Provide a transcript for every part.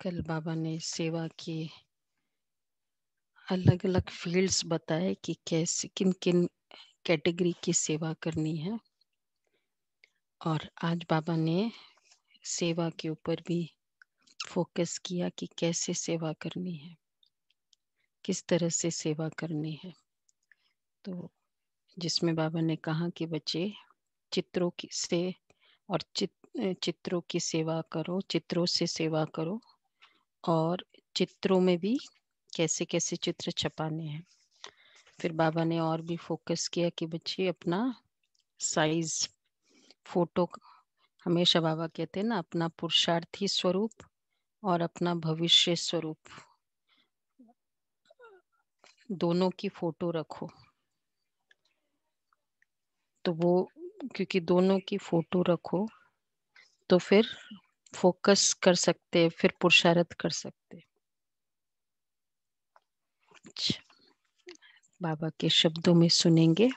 कल बाबा ने सेवा की अलग अलग फील्ड्स बताए कि कैसे किन किन कैटेगरी की सेवा करनी है और आज बाबा ने सेवा के ऊपर भी फोकस किया कि कैसे सेवा करनी है किस तरह से सेवा करनी है तो जिसमें बाबा ने कहा कि बच्चे चित्रों की से और चित चित्रों की सेवा करो चित्रों से सेवा करो और चित्रों में भी कैसे कैसे चित्र छपाने हैं फिर बाबा ने और भी फोकस किया कि बच्चे अपना साइज फोटो हमेशा बाबा कहते हैं ना अपना पुरुषार्थी स्वरूप और अपना भविष्य स्वरूप दोनों की फोटो रखो तो वो क्योंकि दोनों की फोटो रखो तो फिर फोकस कर सकते फिर पुरुषार्थ कर सकते अच्छा। बाबा के शब्दों में सुनेंगे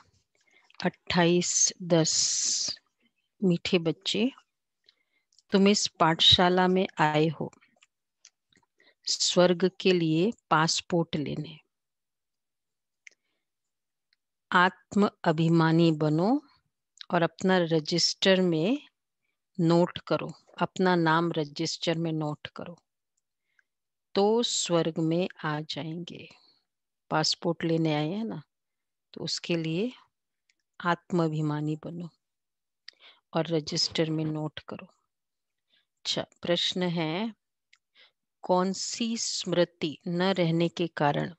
28 दस मीठे बच्चे तुम इस पाठशाला में आए हो स्वर्ग के लिए पासपोर्ट लेने आत्म अभिमानी बनो और अपना रजिस्टर में नोट करो अपना नाम रजिस्टर में नोट करो तो स्वर्ग में आ जाएंगे पासपोर्ट लेने आए हैं ना तो उसके लिए आत्माभिमानी बनो और रजिस्टर में नोट करो अच्छा प्रश्न है कौन सी स्मृति न रहने के कारण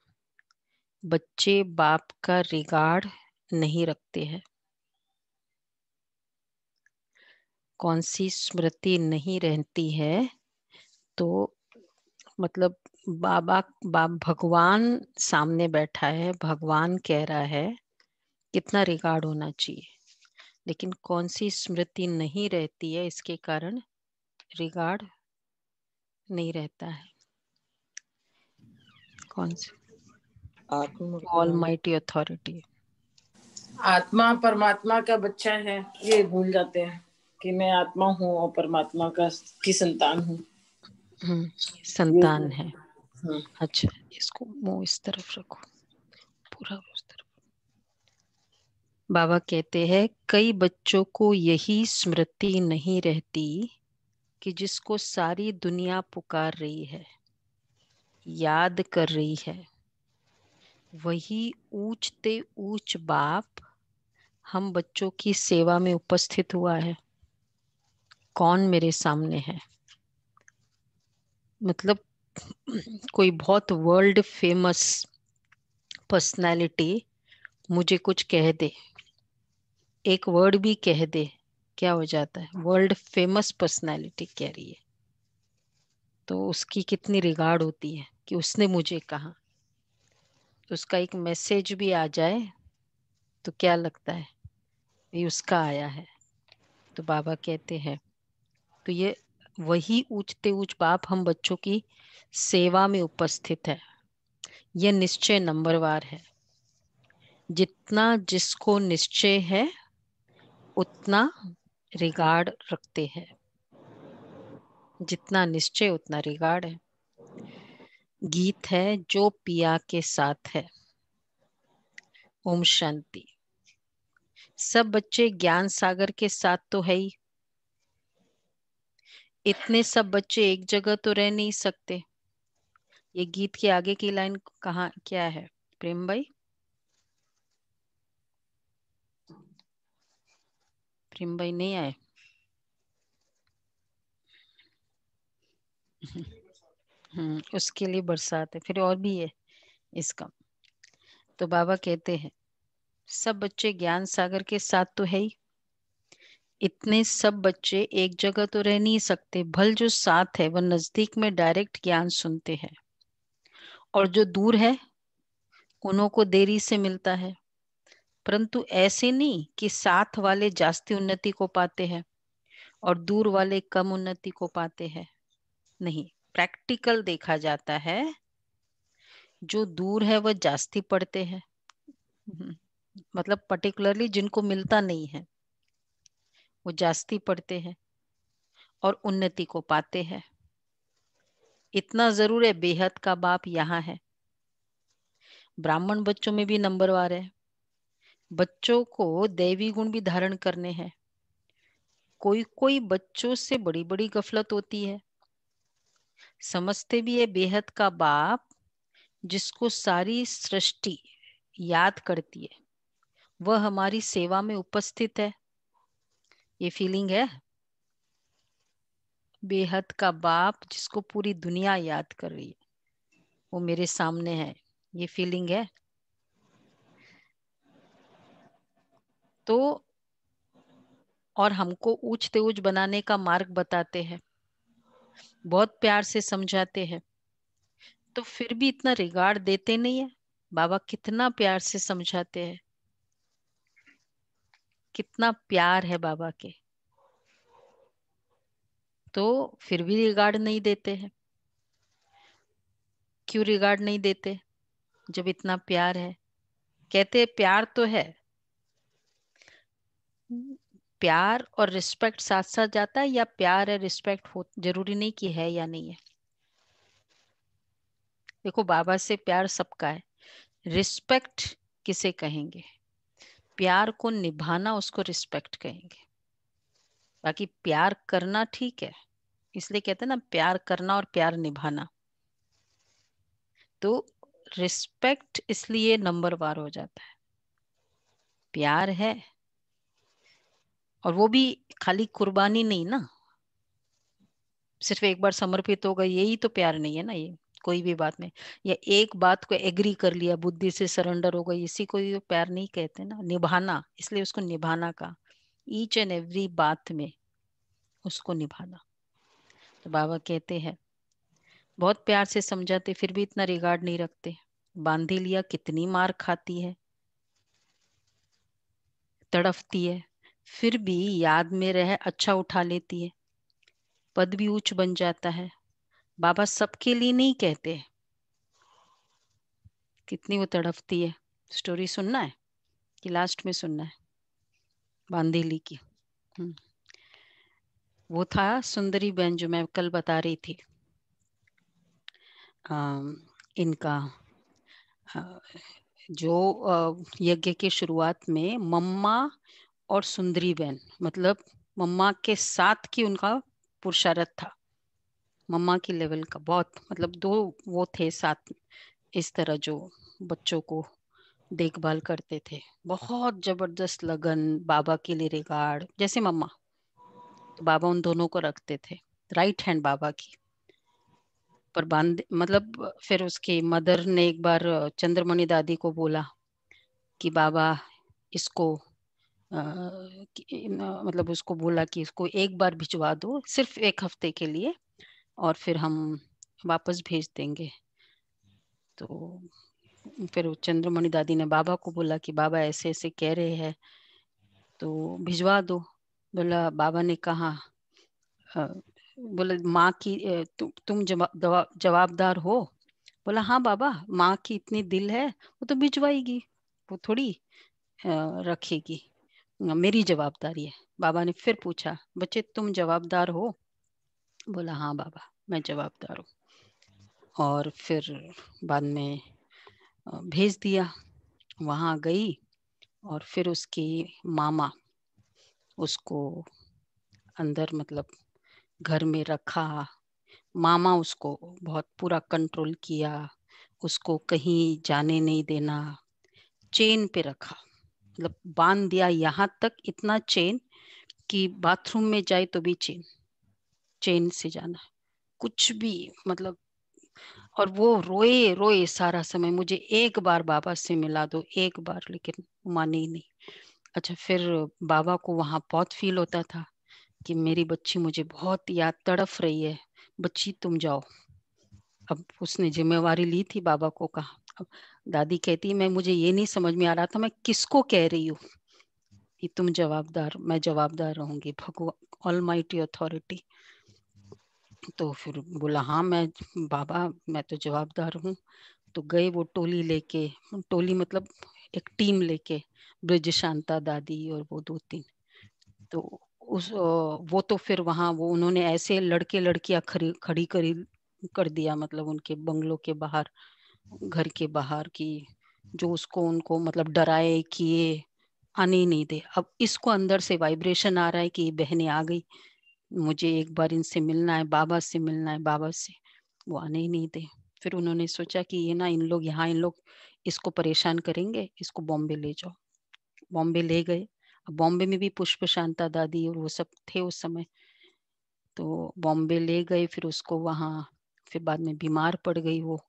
बच्चे बाप का रिगार्ड नहीं रखते हैं कौन सी स्मृति नहीं रहती है तो मतलब बाबा बा भगवान सामने बैठा है भगवान कह रहा है कितना रिगार्ड होना चाहिए लेकिन कौन सी स्मृति नहीं रहती है इसके कारण रिगार्ड नहीं रहता है कौन सी ऑल माइटी अथॉरिटी आत्मा परमात्मा का बच्चा है ये भूल जाते हैं कि मैं आत्मा हूँ और परमात्मा का की संतान हूँ हम्म, संतान है हाँ। अच्छा इसको मुंह इस तरफ रखो पूरा उस तरफ बाबा कहते हैं कई बच्चों को यही स्मृति नहीं रहती कि जिसको सारी दुनिया पुकार रही है याद कर रही है वही ऊंचते ऊंच बाप हम बच्चों की सेवा में उपस्थित हुआ है कौन मेरे सामने है मतलब कोई बहुत वर्ल्ड फेमस पर्सनालिटी मुझे कुछ कह दे एक वर्ड भी कह दे क्या हो जाता है वर्ल्ड फेमस पर्सनालिटी कह रही है तो उसकी कितनी रिगार्ड होती है कि उसने मुझे कहा तो उसका एक मैसेज भी आ जाए तो क्या लगता है ये उसका आया है तो बाबा कहते हैं तो ये वही ऊंचते ऊंच बाप हम बच्चों की सेवा में उपस्थित है यह निश्चय नंबरवार है जितना जिसको निश्चय है उतना रिगार्ड रखते हैं जितना निश्चय उतना रिगार्ड है गीत है जो पिया के साथ है ओम शांति सब बच्चे ज्ञान सागर के साथ तो है ही इतने सब बच्चे एक जगह तो रह नहीं सकते ये गीत के आगे की लाइन कहा क्या है प्रेम भाई प्रेम भाई नहीं आए हम्म उसके लिए बरसात है फिर और भी है इसका तो बाबा कहते हैं सब बच्चे ज्ञान सागर के साथ तो है ही इतने सब बच्चे एक जगह तो रह नहीं सकते भल जो साथ है वह नजदीक में डायरेक्ट ज्ञान सुनते हैं और जो दूर है उन्हों को देरी से मिलता है परंतु ऐसे नहीं कि साथ वाले जास्ती उन्नति को पाते हैं और दूर वाले कम उन्नति को पाते हैं नहीं प्रैक्टिकल देखा जाता है जो दूर है वह जास्ती पढ़ते हैं हम्म, मतलब पर्टिकुलरली जिनको मिलता नहीं है वो जास्ती पढ़ते हैं और उन्नति को पाते हैं इतना जरूर है बेहद का बाप यहाँ है ब्राह्मण बच्चों में भी नंबरवार है बच्चों को दैवी गुण भी धारण करने हैं कोई कोई बच्चों से बड़ी बड़ी गफलत होती है समझते भी है बेहद का बाप जिसको सारी सृष्टि याद करती है वह हमारी सेवा में उपस्थित है ये फीलिंग है बेहद का बाप जिसको पूरी दुनिया याद कर रही है वो मेरे सामने है ये फीलिंग है तो और हमको ऊंच तेऊच बनाने का मार्ग बताते हैं बहुत प्यार से समझाते हैं तो फिर भी इतना रिगार्ड देते नहीं है बाबा कितना प्यार से समझाते हैं कितना प्यार है बाबा के तो फिर भी रिगार्ड नहीं देते हैं क्यों रिगार्ड नहीं देते जब इतना प्यार है कहते है प्यार तो है प्यार और रिस्पेक्ट साथ साथ जाता है या प्यार है रिस्पेक्ट हो जरूरी नहीं कि है या नहीं है देखो बाबा से प्यार सबका है रिस्पेक्ट किसे कहेंगे प्यार को निभाना उसको रिस्पेक्ट कहेंगे बाकी प्यार करना ठीक है इसलिए कहते हैं ना प्यार करना और प्यार निभाना तो रिस्पेक्ट इसलिए नंबर वार हो जाता है प्यार है और वो भी खाली कुर्बानी नहीं ना सिर्फ एक बार समर्पित हो गई यही तो प्यार नहीं है ना ये कोई भी बात में या एक बात को एग्री कर लिया बुद्धि से सरेंडर हो गई इसी को प्यार नहीं कहते ना निभाना इसलिए उसको निभाना का ईच एंड एवरी बात में उसको निभाना तो बाबा कहते हैं बहुत प्यार से समझाते फिर भी इतना रिगार्ड नहीं रखते बांधी लिया कितनी मार खाती है तड़फती है फिर भी याद में रह अच्छा उठा लेती है पद भी ऊंच बन जाता है बाबा सबके लिए नहीं कहते कितनी वो तड़पती है स्टोरी सुनना है कि लास्ट में सुनना है बांदेली की हम्म। वो था सुंदरी बहन जो मैं कल बता रही थी आ, इनका आ, जो यज्ञ के शुरुआत में मम्मा और सुंदरी बहन मतलब मम्मा के साथ की उनका पुरुषार्थ था मम्मा की लेवल का बहुत मतलब दो वो थे साथ इस तरह जो बच्चों को देखभाल करते थे बहुत जबरदस्त लगन बाबा के लिए रिगार्ड जैसे मम्मा तो बाबा उन दोनों को रखते थे राइट हैंड बाबा की पर बांध मतलब फिर उसके मदर ने एक बार चंद्रमणि दादी को बोला कि बाबा इसको आ, मतलब उसको बोला कि इसको एक बार भिजवा दो सिर्फ एक हफ्ते के लिए और फिर हम वापस भेज देंगे तो फिर चंद्रमणि दादी ने बाबा को बोला कि बाबा ऐसे ऐसे कह रहे हैं तो भिजवा दो बोला बाबा ने कहा बोला माँ की तु, तुम जवाबदार हो बोला हाँ बाबा माँ की इतनी दिल है वो तो भिजवाएगी वो थोड़ी रखेगी मेरी जवाबदारी है बाबा ने फिर पूछा बच्चे तुम जवाबदार हो बोला हाँ बाबा मैं जवाबदार हूँ और फिर बाद में भेज दिया वहाँ गई और फिर उसकी मामा उसको अंदर मतलब घर में रखा मामा उसको बहुत पूरा कंट्रोल किया उसको कहीं जाने नहीं देना चेन पे रखा मतलब बांध दिया यहाँ तक इतना चेन कि बाथरूम में जाए तो भी चेन चेन से जाना है कुछ भी मतलब और वो रोए रोए सारा समय मुझे एक बार बाबा से मिला दो एक बार लेकिन माने ही नहीं अच्छा फिर बाबा को वहां बहुत फील होता था कि मेरी बच्ची मुझे बहुत याद तड़फ रही है बच्ची तुम जाओ अब उसने जिम्मेवारी ली थी बाबा को कहा अब दादी कहती मैं मुझे ये नहीं समझ में आ रहा था मैं किसको कह रही हूँ कि तुम जवाबदार मैं जवाबदार रहूंगी भगवान ऑल माइटी अथॉरिटी तो फिर बोला हाँ मैं बाबा मैं तो जवाबदार हूँ तो गए वो टोली लेके टोली मतलब एक टीम लेके ब्रज शांता दादी और वो दो तीन तो उस वो तो फिर वहाँ वो उन्होंने ऐसे लड़के लड़कियाँ खड़ी खड़ी करी कर दिया मतलब उनके बंगलों के बाहर घर के बाहर की जो उसको उनको मतलब डराए किए आने ही नहीं दे अब इसको अंदर से वाइब्रेशन आ रहा है कि बहने आ गई मुझे एक बार इनसे मिलना है बाबा से मिलना है बाबा से वो आने ही नहीं थे फिर उन्होंने सोचा कि ये ना इन लोग यहाँ इन लोग इसको परेशान करेंगे इसको बॉम्बे ले जाओ बॉम्बे ले गए बॉम्बे में भी पुष्प शांता दादी और वो सब थे उस समय तो बॉम्बे ले गए फिर उसको वहाँ फिर बाद में बीमार पड़ गई वो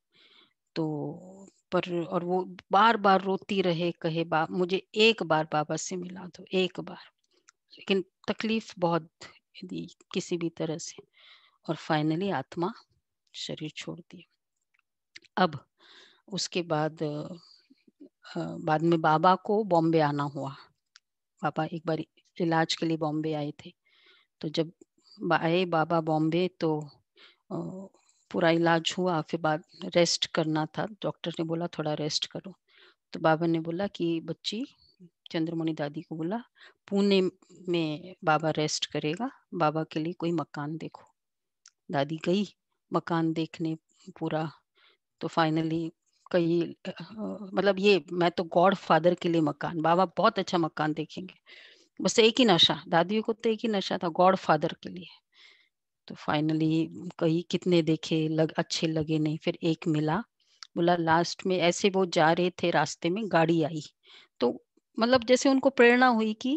तो पर और वो बार बार रोती रहे कहे बा मुझे एक बार बाबा से मिला दो एक बार लेकिन तकलीफ बहुत दी किसी भी तरह से और फाइनली आत्मा शरीर छोड़ दिया अब उसके बाद बाद में बाबा को बॉम्बे आना हुआ बाबा एक बार इलाज के लिए बॉम्बे आए थे तो जब आए बाबा बॉम्बे तो पूरा इलाज हुआ फिर बाद रेस्ट करना था डॉक्टर ने बोला थोड़ा रेस्ट करो तो बाबा ने बोला कि बच्ची चंद्रमणि दादी को बोला पुणे में बाबा रेस्ट करेगा बाबा के लिए कोई मकान देखो दादी गई मकान देखने पूरा तो फाइनली कई मतलब ये मैं तो गॉड फादर के लिए मकान बाबा बहुत अच्छा मकान देखेंगे बस एक ही नशा दादी को तो एक ही नशा था गॉड फादर के लिए तो फाइनली कई कितने देखे लग अच्छे लगे नहीं फिर एक मिला बोला लास्ट में ऐसे वो जा रहे थे रास्ते में गाड़ी आई तो मतलब जैसे उनको प्रेरणा हुई कि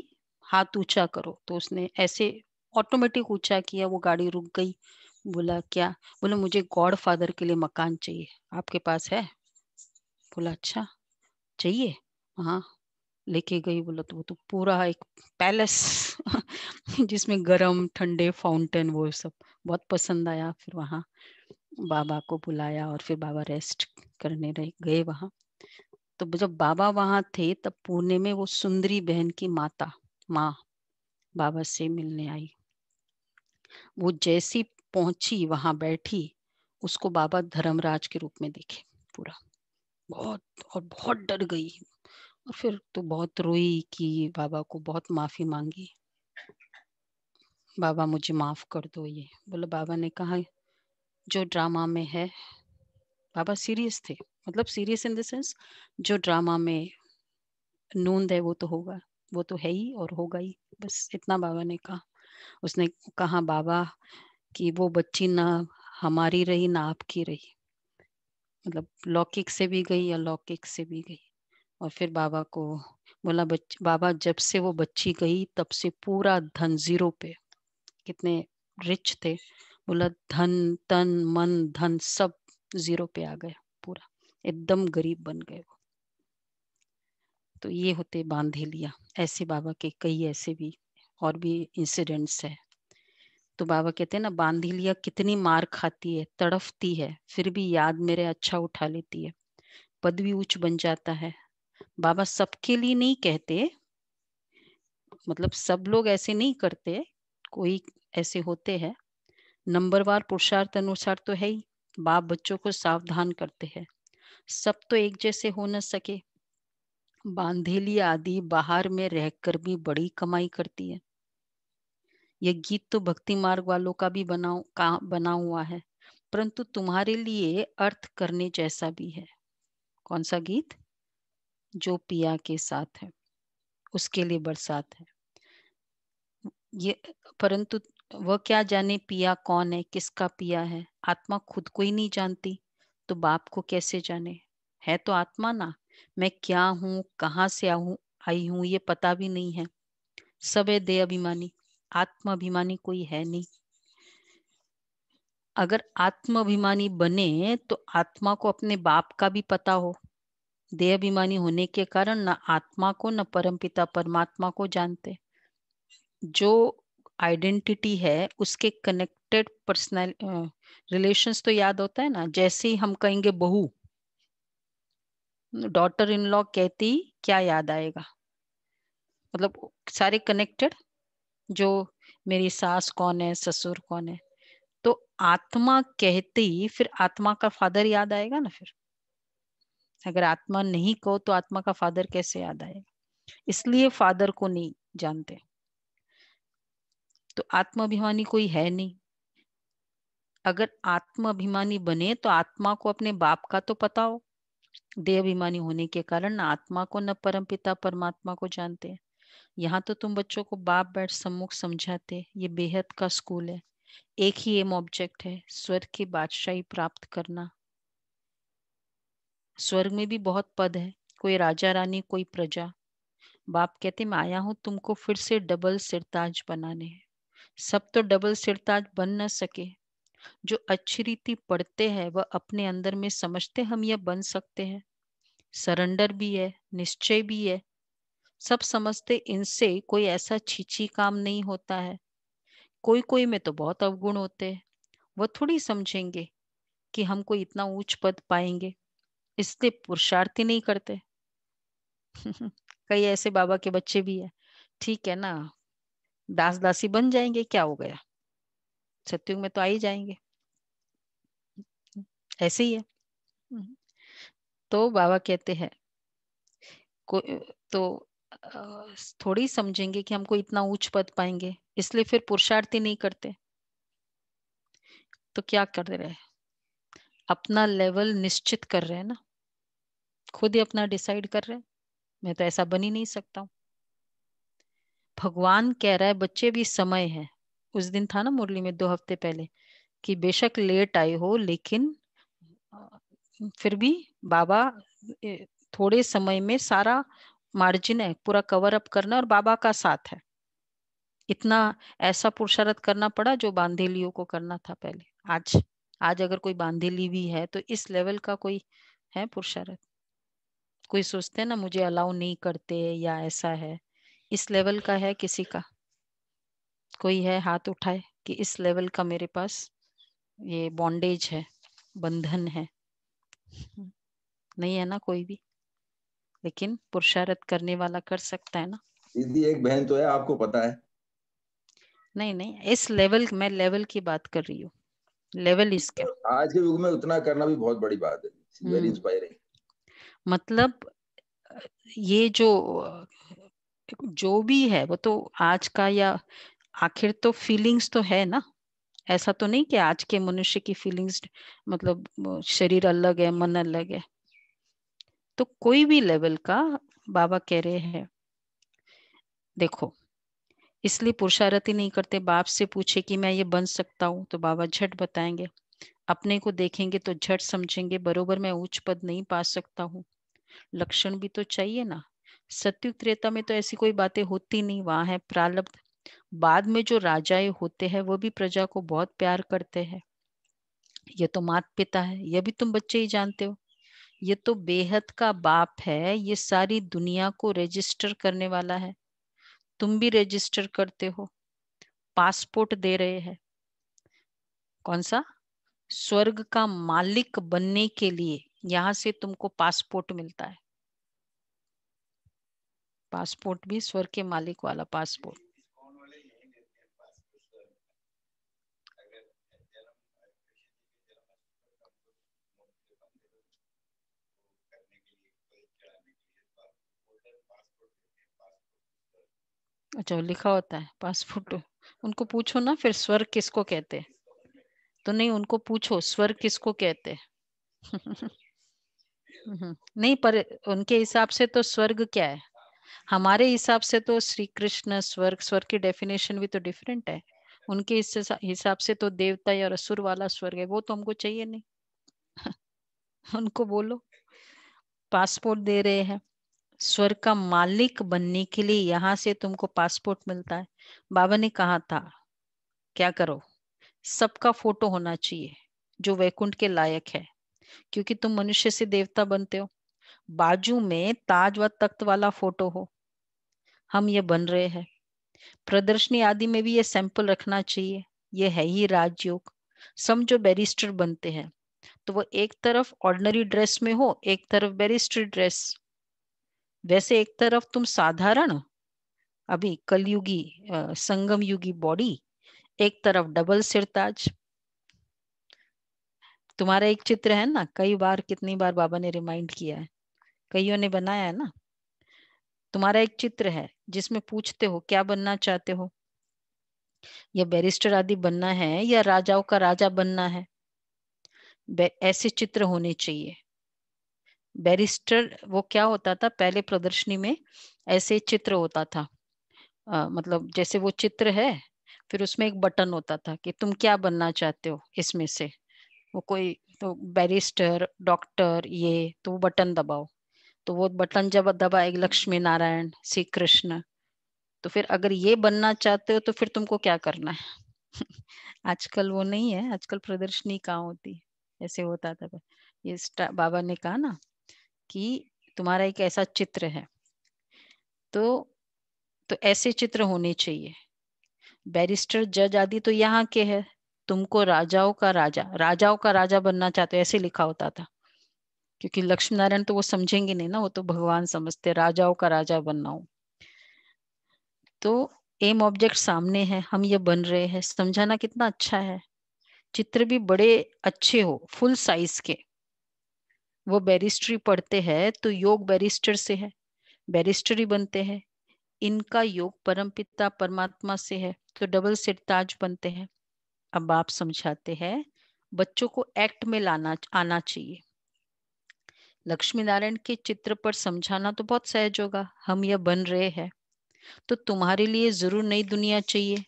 हाथ ऊंचा करो तो उसने ऐसे ऑटोमेटिक ऊंचा किया वो गाड़ी रुक गई बोला क्या बोला मुझे गॉड फादर के लिए मकान चाहिए आपके पास है बोला अच्छा चाहिए हाँ लेके गई बोला तो वो तो पूरा एक पैलेस जिसमें गरम ठंडे फाउंटेन वो सब बहुत पसंद आया फिर वहाँ बाबा को बुलाया और फिर बाबा रेस्ट करने रहे गए वहाँ तो जब बाबा वहां थे तब पुणे में वो सुंदरी बहन की माता माँ बाबा से मिलने आई वो जैसी पहुंची वहां बैठी उसको बाबा धर्मराज के रूप में देखे पूरा बहुत और बहुत डर गई और फिर तो बहुत रोई कि बाबा को बहुत माफी मांगी बाबा मुझे माफ कर दो ये बोले बाबा ने कहा जो ड्रामा में है बाबा सीरियस थे मतलब सीरियस इन द सेंस जो ड्रामा में नूंद है वो तो होगा वो तो है ही और होगा ही बस इतना बाबा ने कहा उसने कहा बाबा कि वो बच्ची ना हमारी रही ना आपकी रही मतलब लौकिक से भी गई या लौकिक से भी गई और फिर बाबा को बोला बच बाबा जब से वो बच्ची गई तब से पूरा धन जीरो पे कितने रिच थे बोला धन तन मन धन सब जीरो पे आ गए पूरा एकदम गरीब बन गए वो तो ये होते बांधे लिया ऐसे बाबा के कई ऐसे भी और भी इंसिडेंट्स है तो बाबा कहते हैं ना बांधी लिया कितनी मार खाती है तड़फती है फिर भी याद मेरे अच्छा उठा लेती है पद भी बन जाता है बाबा सबके लिए नहीं कहते मतलब सब लोग ऐसे नहीं करते कोई ऐसे होते हैं नंबरवार पुरुषार्थ अनुसार तो है ही बाप बच्चों को सावधान करते हैं सब तो एक जैसे हो न सके बांधेली आदि बाहर में रहकर भी बड़ी कमाई करती है यह गीत तो भक्ति मार्ग वालों का भी बना का, बना हुआ है परंतु तुम्हारे लिए अर्थ करने जैसा भी है कौन सा गीत जो पिया के साथ है उसके लिए बरसात है ये परंतु तो वह क्या जाने पिया कौन है किसका पिया है आत्मा खुद को ही नहीं जानती तो बाप को कैसे जाने है तो आत्मा ना मैं क्या हूं कहाँ से आऊ आई हूं ये पता भी नहीं है सब है दे अभिमानी आत्माभिमानी कोई है नहीं अगर आत्माभिमानी बने तो आत्मा को अपने बाप का भी पता हो अभिमानी होने के कारण न आत्मा को न परमपिता परमात्मा को जानते जो आइडेंटिटी है उसके कनेक्टेड पर्सनल रिलेशंस तो याद होता है ना जैसे ही हम कहेंगे बहू डॉटर इन लॉ कहती क्या याद आएगा मतलब सारे कनेक्टेड जो मेरी सास कौन है ससुर कौन है तो आत्मा कहती फिर आत्मा का फादर याद आएगा ना फिर अगर आत्मा नहीं कहो तो आत्मा का फादर कैसे याद आएगा इसलिए फादर को नहीं जानते तो आत्माभिमानी कोई है नहीं अगर आत्माभिमानी बने तो आत्मा को अपने बाप का तो पता हो देहाभिमानी होने के कारण आत्मा को न परम पिता परमात्मा को जानते हैं यहाँ तो तुम बच्चों को बाप बैठ सम्मुख समझाते ये बेहद का स्कूल है एक ही एम ऑब्जेक्ट है स्वर्ग की बादशाही प्राप्त करना स्वर्ग में भी बहुत पद है कोई राजा रानी कोई प्रजा बाप कहते मैं आया हूं तुमको फिर से डबल सिरताज बनाने हैं सब तो डबल सिरताज बन न सके जो अच्छी रीति पढ़ते हैं वह अपने अंदर में समझते हम यह बन सकते हैं सरेंडर भी है निश्चय भी है सब समझते इनसे कोई ऐसा छीछी काम नहीं होता है कोई कोई में तो बहुत अवगुण होते हैं वह थोड़ी समझेंगे कि हम कोई इतना ऊंच पद पाएंगे इसलिए पुरुषार्थी नहीं करते कई ऐसे बाबा के बच्चे भी है ठीक है ना दास दासी बन जाएंगे क्या हो गया सत्युग में तो आ ही जाएंगे ऐसे ही है तो बाबा कहते हैं तो थोड़ी समझेंगे कि हमको इतना ऊंच पद पाएंगे इसलिए फिर पुरुषार्थी नहीं करते तो क्या कर रहे हैं अपना लेवल निश्चित कर रहे हैं ना खुद ही अपना डिसाइड कर रहे हैं मैं तो ऐसा बन ही नहीं सकता हूं भगवान कह रहा है बच्चे भी समय है उस दिन था ना मुरली में दो हफ्ते पहले कि बेशक लेट आई हो लेकिन फिर भी बाबा थोड़े समय में सारा मार्जिन है पूरा कवर अप करना और बाबा का साथ है इतना ऐसा पुरुषार्थ करना पड़ा जो बांधेलियों को करना था पहले आज आज अगर कोई बांधेली भी है तो इस लेवल का कोई है पुरुषारत कोई सोचते है ना मुझे अलाउ नहीं करते या ऐसा है इस लेवल का है किसी का कोई है हाथ उठाए कि इस लेवल का मेरे पास ये बॉन्डेज है बंधन है नहीं है ना कोई भी लेकिन पुरुषार्थ करने वाला कर सकता है ना दीदी एक बहन तो है आपको पता है नहीं नहीं इस लेवल मैं लेवल की बात कर रही हूँ लेवल इसका आज के युग में उतना करना भी बहुत बड़ी बात है वेरी इंस्पायरिंग हम्म। मतलब ये जो जो भी है वो तो आज का या आखिर तो फीलिंग्स तो है ना ऐसा तो नहीं कि आज के मनुष्य की फीलिंग्स मतलब शरीर अलग है मन अलग है तो कोई भी लेवल का बाबा कह रहे हैं देखो इसलिए पुरुषारती नहीं करते बाप से पूछे कि मैं ये बन सकता हूं तो बाबा झट बताएंगे अपने को देखेंगे तो झट समझेंगे बरोबर मैं उच्च पद नहीं पा सकता हूँ लक्षण भी तो चाहिए ना सत्युग त्रेता में तो ऐसी कोई बातें होती नहीं वहां है प्रालब्ध बाद में जो राजाए होते हैं वो भी प्रजा को बहुत प्यार करते हैं ये तो मात पिता है ये भी तुम बच्चे ही जानते हो ये तो बेहद का बाप है ये सारी दुनिया को रजिस्टर करने वाला है तुम भी रजिस्टर करते हो पासपोर्ट दे रहे हैं कौन सा स्वर्ग का मालिक बनने के लिए यहां से तुमको पासपोर्ट मिलता है पासपोर्ट भी स्वर के मालिक वाला पासपोर्ट अच्छा लिखा होता है पासपोर्ट उनको पूछो ना फिर स्वर किसको कहते तो नहीं उनको पूछो स्वर किसको कहते नहीं पर उनके हिसाब से तो स्वर्ग क्या है हमारे हिसाब से तो श्री कृष्ण स्वर्ग स्वर्ग की डेफिनेशन भी तो डिफरेंट है उनके हिसाब से तो देवता या असुर वाला स्वर्ग है वो तो हमको चाहिए नहीं उनको बोलो पासपोर्ट दे रहे हैं स्वर्ग का मालिक बनने के लिए यहाँ से तुमको पासपोर्ट मिलता है बाबा ने कहा था क्या करो सबका फोटो होना चाहिए जो वैकुंठ के लायक है क्योंकि तुम मनुष्य से देवता बनते हो बाजू में ताज व तख्त वाला फोटो हो हम ये बन रहे हैं प्रदर्शनी आदि में भी ये सैंपल रखना चाहिए ये है ही राजयोग समझो बैरिस्टर बनते हैं तो वो एक तरफ ऑर्डनरी ड्रेस में हो एक तरफ बैरिस्टर ड्रेस वैसे एक तरफ तुम साधारण अभी कलयुगी संगम युगी बॉडी एक तरफ डबल सिरताज तुम्हारा एक चित्र है ना कई बार कितनी बार बाबा ने रिमाइंड किया है कईयों ने बनाया है ना तुम्हारा एक चित्र है जिसमें पूछते हो क्या बनना चाहते हो या बैरिस्टर आदि बनना है या राजाओं का राजा बनना है ऐसे चित्र होने चाहिए बैरिस्टर वो क्या होता था पहले प्रदर्शनी में ऐसे चित्र होता था आ, मतलब जैसे वो चित्र है फिर उसमें एक बटन होता था कि तुम क्या बनना चाहते हो इसमें से वो कोई तो बैरिस्टर डॉक्टर ये तो बटन दबाओ तो वो बटन जब दबाए लक्ष्मी नारायण श्री कृष्ण तो फिर अगर ये बनना चाहते हो तो फिर तुमको क्या करना है आजकल वो नहीं है आजकल प्रदर्शनी कहाँ होती ऐसे होता था ये बाबा ने कहा ना कि तुम्हारा एक ऐसा चित्र है तो तो ऐसे चित्र होने चाहिए बैरिस्टर जज आदि तो यहाँ के है तुमको राजाओं का राजा राजाओं का राजा बनना चाहते हो ऐसे लिखा होता था क्योंकि लक्ष्मी नारायण तो वो समझेंगे नहीं ना वो तो भगवान समझते राजाओं का राजा बनना हो तो एम ऑब्जेक्ट सामने है हम ये बन रहे हैं समझाना कितना अच्छा है चित्र भी बड़े अच्छे हो फुल साइज के वो बैरिस्ट्री पढ़ते हैं तो योग बैरिस्टर से है बैरिस्टर ही बनते हैं इनका योग परमपिता परमात्मा से है तो डबल सिरताज बनते हैं अब आप समझाते हैं बच्चों को एक्ट में लाना आना चाहिए लक्ष्मी नारायण के चित्र पर समझाना तो बहुत सहज होगा हम यह बन रहे हैं तो तुम्हारे लिए जरूर नई दुनिया चाहिए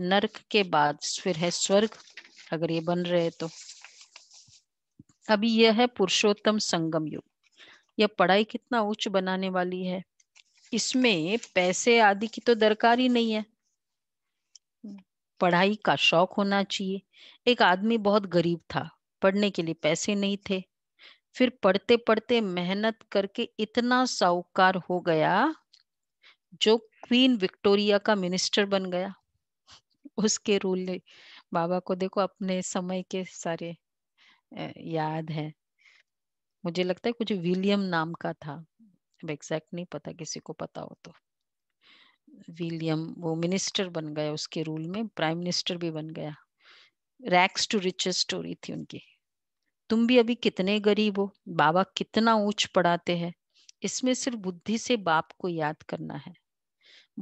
नरक के बाद फिर है स्वर्ग अगर ये बन रहे तो अभी यह है पुरुषोत्तम संगम युग यह पढ़ाई कितना उच्च बनाने वाली है इसमें पैसे आदि की तो दरकार ही नहीं है पढ़ाई का शौक होना चाहिए एक आदमी बहुत गरीब था पढ़ने के लिए पैसे नहीं थे फिर पढ़ते पढ़ते मेहनत करके इतना साहूकार हो गया जो क्वीन विक्टोरिया का मिनिस्टर बन गया उसके रूल ने बाबा को देखो अपने समय के सारे याद है मुझे लगता है कुछ विलियम नाम का था अब एग्जैक्ट नहीं पता किसी को पता हो तो विलियम वो मिनिस्टर बन गया उसके रूल में प्राइम मिनिस्टर भी बन गया रैक्स टू रिचेस स्टोरी थी उनकी तुम भी अभी कितने गरीब हो बाबा कितना ऊंच पढ़ाते हैं इसमें सिर्फ बुद्धि से बाप को याद करना है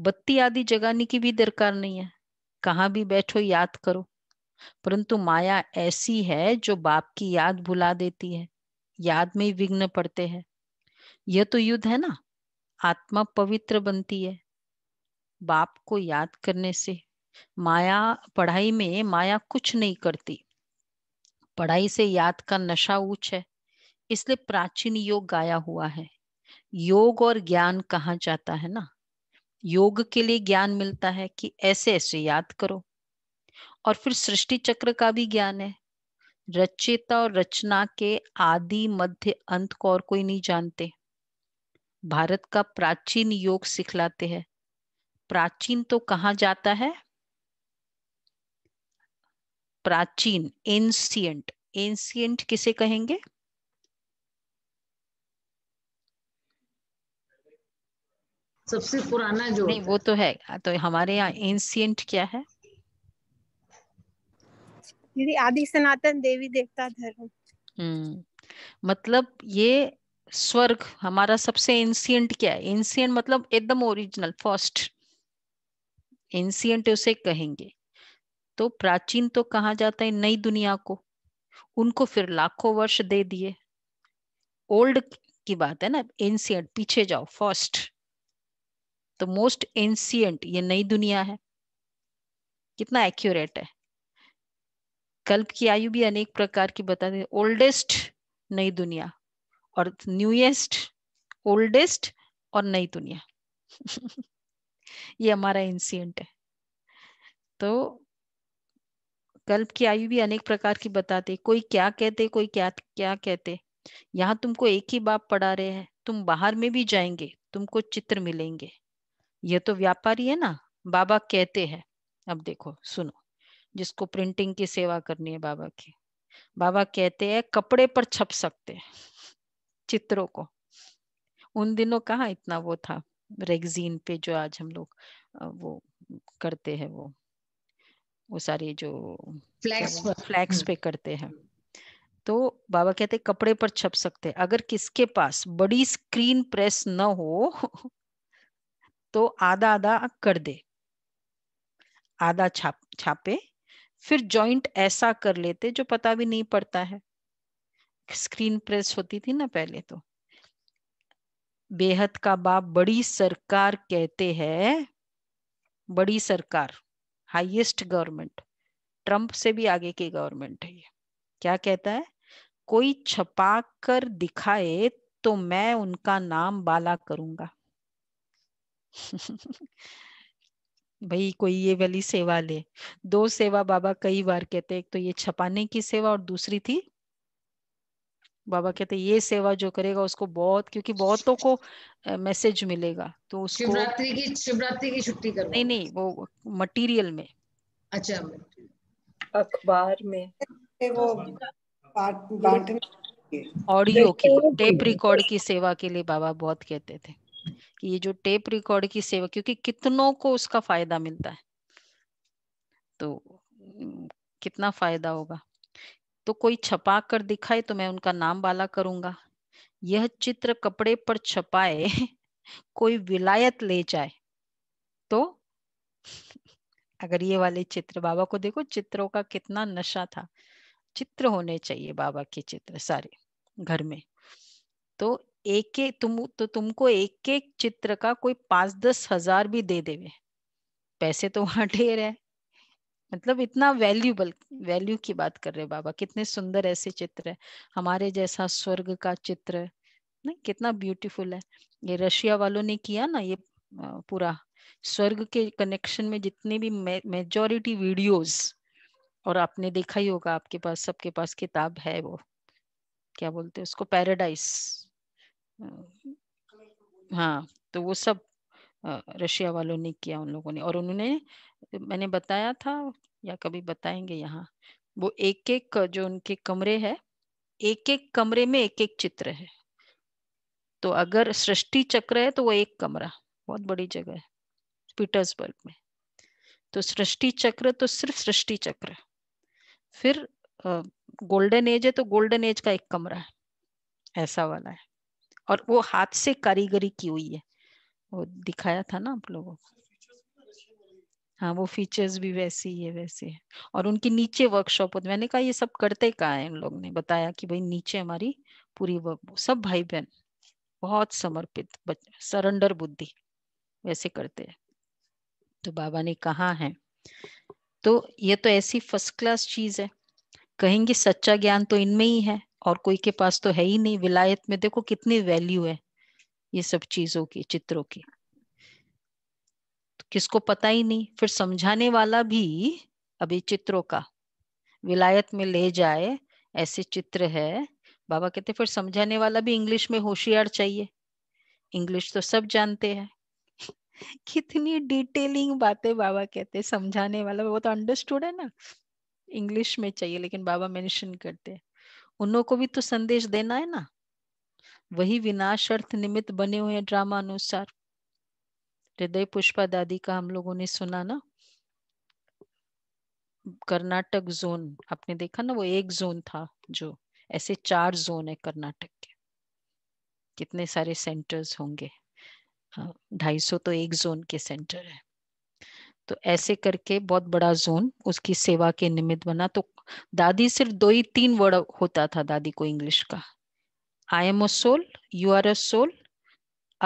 बत्ती आदि जगाने की भी दरकार नहीं है कहाँ भी बैठो याद करो परंतु माया ऐसी है जो बाप की याद भुला देती है याद में विघ्न पड़ते हैं यह तो युद्ध है ना आत्मा पवित्र बनती है बाप को याद करने से माया पढ़ाई में माया कुछ नहीं करती पढ़ाई से याद का नशा ऊंच है इसलिए प्राचीन योग गाया हुआ है योग और ज्ञान कहा जाता है ना योग के लिए ज्ञान मिलता है कि ऐसे ऐसे याद करो और फिर सृष्टि चक्र का भी ज्ञान है रचेता और रचना के आदि मध्य अंत को और कोई नहीं जानते भारत का प्राचीन योग सिखलाते हैं प्राचीन तो कहा जाता है प्राचीन एंसियंट एंसियंट किसे कहेंगे सबसे पुराना जो नहीं वो तो है हाँ, तो हमारे यहाँ एंसियंट क्या है दीदी आदि सनातन देवी देवता धर्म हम्म मतलब ये स्वर्ग हमारा सबसे एंसियंट क्या है एंसियंट मतलब एकदम ओरिजिनल फर्स्ट एंसियंट उसे कहेंगे तो प्राचीन तो कहा जाता है नई दुनिया को उनको फिर लाखों वर्ष दे दिए ओल्ड की बात है ना एंसियंट पीछे जाओ फर्स्ट तो मोस्ट एंसियंट ये नई दुनिया है कितना एक्यूरेट है कल्प की आयु भी अनेक प्रकार की बता दें ओल्डेस्ट नई दुनिया और न्यूएस्ट ओल्डेस्ट और नई दुनिया ये हमारा एंसियंट है तो कल्प की आयु भी अनेक प्रकार की बताते कोई क्या कहते कोई क्या क्या कहते यहाँ तुमको एक ही बाप पढ़ा रहे हैं तुम बाहर में भी जाएंगे तुमको चित्र मिलेंगे यह तो व्यापारी है ना बाबा कहते हैं अब देखो सुनो जिसको प्रिंटिंग की सेवा करनी है बाबा की बाबा कहते हैं कपड़े पर छप सकते हैं चित्रों को उन दिनों कहा इतना वो था रेगजीन पे जो आज हम लोग वो करते हैं वो वो सारी जो फ्लैग्स हम्म। फ्लैग्स पे करते हैं तो बाबा कहते कपड़े पर छप सकते अगर किसके पास बड़ी स्क्रीन प्रेस न हो तो आधा आधा कर दे आधा छाप छापे फिर जॉइंट ऐसा कर लेते जो पता भी नहीं पड़ता है स्क्रीन प्रेस होती थी ना पहले तो बेहद का बाप बड़ी सरकार कहते हैं बड़ी सरकार हाईएस्ट गवर्नमेंट ट्रंप से भी आगे की गवर्नमेंट है ये क्या कहता है कोई छपा कर दिखाए तो मैं उनका नाम बाला करूंगा भाई कोई ये वाली सेवा ले दो सेवा बाबा कई बार कहते एक तो ये छपाने की सेवा और दूसरी थी बाबा कहते ये सेवा जो करेगा उसको बहुत क्योंकि बहुतों को मैसेज मिलेगा तो उसको शिवरात्रि की शिवरात्रि की छुट्टी कर नहीं नहीं वो मटेरियल में अच्छा अखबार में वो ऑडियो की टेप रिकॉर्ड की सेवा के लिए बाबा बहुत कहते थे कि ये जो टेप रिकॉर्ड की सेवा क्योंकि कितनों को उसका फायदा मिलता है तो कितना फायदा होगा तो कोई छपा कर दिखाए तो मैं उनका नाम वाला करूंगा यह चित्र कपड़े पर छपाए कोई विलायत ले जाए तो अगर ये वाले चित्र बाबा को देखो चित्रों का कितना नशा था चित्र होने चाहिए बाबा के चित्र सारे घर में तो एक एक तुम तो तुमको एक एक चित्र का कोई पांच दस हजार भी दे देवे पैसे तो वहां ढेर है मतलब इतना वैल्यूबल वैल्यू की बात कर रहे बाबा कितने सुंदर ऐसे चित्र है हमारे जैसा स्वर्ग का चित्र ना कितना ब्यूटीफुल है ये रशिया वालों ने किया ना ये पूरा स्वर्ग के कनेक्शन में जितने भी मेजोरिटी वीडियोस और आपने देखा ही होगा आपके पास सबके पास किताब है वो क्या बोलते हैं उसको पैराडाइज हाँ तो वो सब रशिया वालों ने किया उन लोगों ने और उन्होंने मैंने बताया था या कभी बताएंगे यहाँ वो एक एक जो उनके कमरे है एक एक कमरे में एक एक चित्र है तो अगर सृष्टि चक्र है तो वो एक कमरा बहुत बड़ी जगह है पीटर्सबर्ग में तो सृष्टि चक्र तो सिर्फ सृष्टि चक्र फिर गोल्डन एज है तो गोल्डन एज का एक कमरा है ऐसा वाला है और वो हाथ से कारीगरी की हुई है वो दिखाया था ना आप लोगों को हाँ वो फीचर्स भी वैसे ही है वैसे है और उनके नीचे वर्कशॉप होती मैंने कहा ये सब करते कहा है उन लोग ने बताया कि भाई नीचे हमारी पूरी वर्क सब भाई बहन बहुत समर्पित सरेंडर बुद्धि वैसे करते हैं तो बाबा ने कहा है तो ये तो ऐसी फर्स्ट क्लास चीज है कहेंगे सच्चा ज्ञान तो इनमें ही है और कोई के पास तो है ही नहीं विलायत में देखो कितनी वैल्यू है ये सब चीजों की चित्रों की तो किसको पता ही नहीं फिर समझाने वाला भी अभी चित्रों का विलायत में ले जाए ऐसे चित्र है बाबा कहते फिर समझाने वाला भी इंग्लिश में होशियार चाहिए इंग्लिश तो सब जानते हैं कितनी डिटेलिंग बातें बाबा कहते समझाने वाला वो तो अंडरस्टूड है ना इंग्लिश में चाहिए लेकिन बाबा मेंशन करते हैं उन को भी तो संदेश देना है ना वही विनाश अर्थ निमित्त बने हुए हैं ड्रामा अनुसार हृदय पुष्पा दादी का हम लोगों ने सुना ना कर्नाटक जोन आपने देखा ना वो एक जोन था जो ऐसे चार जोन है कर्नाटक के कितने सारे सेंटर्स होंगे हाँ, ढाई सौ तो एक जोन के सेंटर है तो ऐसे करके बहुत बड़ा जोन उसकी सेवा के निमित्त बना तो दादी सिर्फ दो ही तीन वर्ड होता था दादी को इंग्लिश का I am a soul, you are a soul,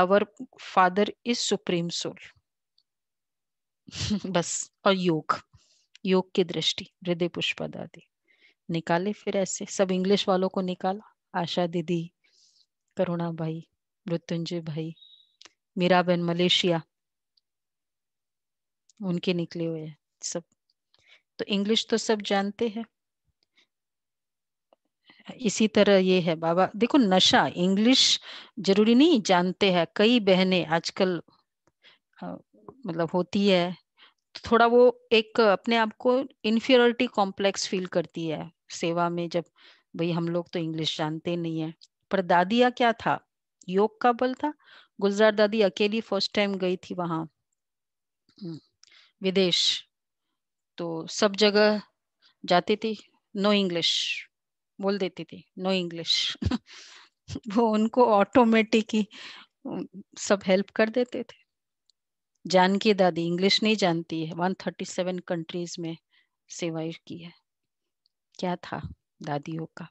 our father is supreme soul बस और योग योग की दृष्टि हृदय दादी निकाले फिर ऐसे सब इंग्लिश वालों को निकाला आशा दीदी करुणा भाई मृत्युंजय भाई मीरा बहन मलेशिया उनके निकले हुए हैं सब तो इंग्लिश तो सब जानते हैं इसी तरह ये है बाबा देखो नशा इंग्लिश जरूरी नहीं जानते हैं कई बहनें आजकल मतलब होती है तो थोड़ा वो एक अपने आप को इन्फीरियरिटी कॉम्प्लेक्स फील करती है सेवा में जब भाई हम लोग तो इंग्लिश जानते नहीं है पर दादिया क्या था योग का बल था गुलजार दादी अकेली फर्स्ट टाइम गई थी वहां हम्म, विदेश तो सब जगह जाती थी नो इंग्लिश बोल देती थी नो इंग्लिश वो उनको ऑटोमेटिक ही सब हेल्प कर देते थे जानकी दादी इंग्लिश नहीं जानती है 137 कंट्रीज में सेवा की है क्या था दादियों का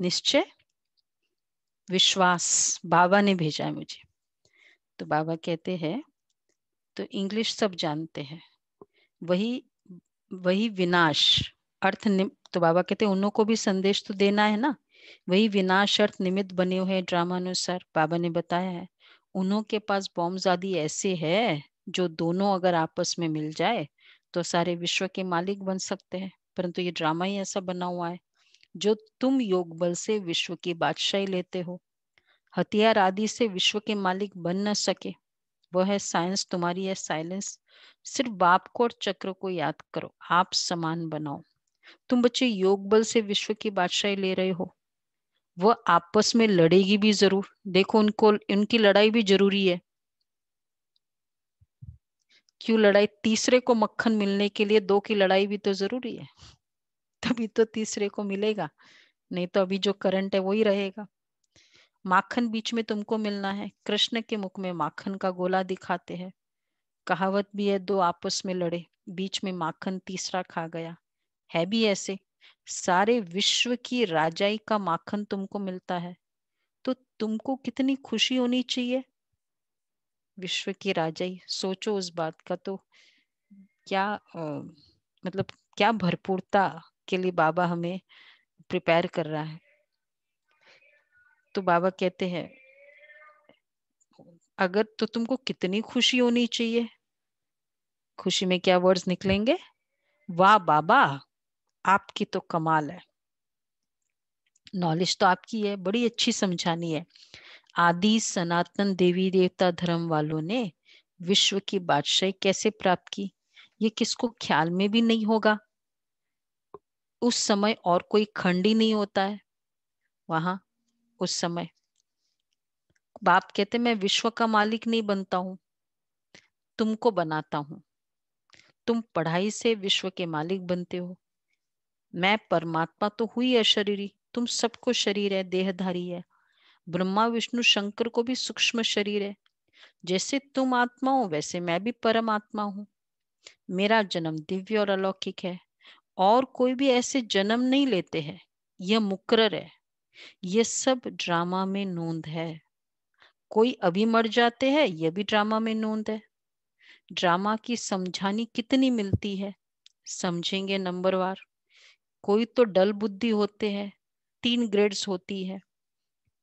निश्चय विश्वास बाबा ने भेजा है मुझे तो बाबा कहते हैं तो इंग्लिश सब जानते हैं वही वही विनाश अर्थ तो बाबा कहते हैं उनको को भी संदेश तो देना है ना वही विनाश अर्थ निमित्त बने हुए ड्रामा अनुसार बाबा ने बताया है उन्हों के पास बॉम्ब आदि ऐसे है जो दोनों अगर आपस में मिल जाए तो सारे विश्व के मालिक बन सकते हैं परंतु ये ड्रामा ही ऐसा बना हुआ है जो तुम योग बल से विश्व की बादशाही लेते हो हथियार आदि से विश्व के मालिक बन न सके वह है साइंस तुम्हारी है साइलेंस सिर्फ बाप को और चक्र को याद करो आप समान बनाओ तुम बच्चे योग बल से विश्व की बादशाही ले रहे हो वह आपस में लड़ेगी भी जरूर देखो उनको उनकी लड़ाई भी जरूरी है क्यों लड़ाई तीसरे को मक्खन मिलने के लिए दो की लड़ाई भी तो जरूरी है तभी तो तीसरे को मिलेगा नहीं तो अभी जो करंट है वही रहेगा माखन बीच में तुमको मिलना है कृष्ण के मुख में माखन का गोला दिखाते हैं कहावत भी है दो आपस में लड़े बीच में माखन तीसरा खा गया है भी ऐसे सारे विश्व की राजाई का माखन तुमको मिलता है तो तुमको कितनी खुशी होनी चाहिए विश्व की राजाई सोचो उस बात का तो क्या आ, मतलब क्या भरपूरता के लिए बाबा हमें प्रिपेयर कर रहा है तो बाबा कहते हैं अगर तो तुमको कितनी खुशी होनी चाहिए खुशी में क्या वर्ड्स निकलेंगे वाह बाबा आपकी तो कमाल है नॉलेज तो आपकी है बड़ी अच्छी समझानी है आदि सनातन देवी देवता धर्म वालों ने विश्व की बादशाही कैसे प्राप्त की ये किसको ख्याल में भी नहीं होगा उस समय और कोई खंड ही नहीं होता है वहां उस समय बाप कहते मैं विश्व का मालिक नहीं बनता हूं तुमको बनाता हूं तुम पढ़ाई से विश्व के मालिक बनते हो मैं परमात्मा तो हुई है शरीरी तुम सबको शरीर है देहधारी है ब्रह्मा विष्णु शंकर को भी सूक्ष्म शरीर है जैसे तुम आत्मा हो वैसे मैं भी परमात्मा हूँ मेरा जन्म दिव्य और अलौकिक है और कोई भी ऐसे जन्म नहीं लेते हैं यह मुकरर है यह सब ड्रामा में नोंद है कोई अभी मर जाते हैं यह भी ड्रामा में नोंद है ड्रामा की समझानी कितनी मिलती है समझेंगे नंबरवार कोई तो डल बुद्धि होते हैं तीन ग्रेड्स होती है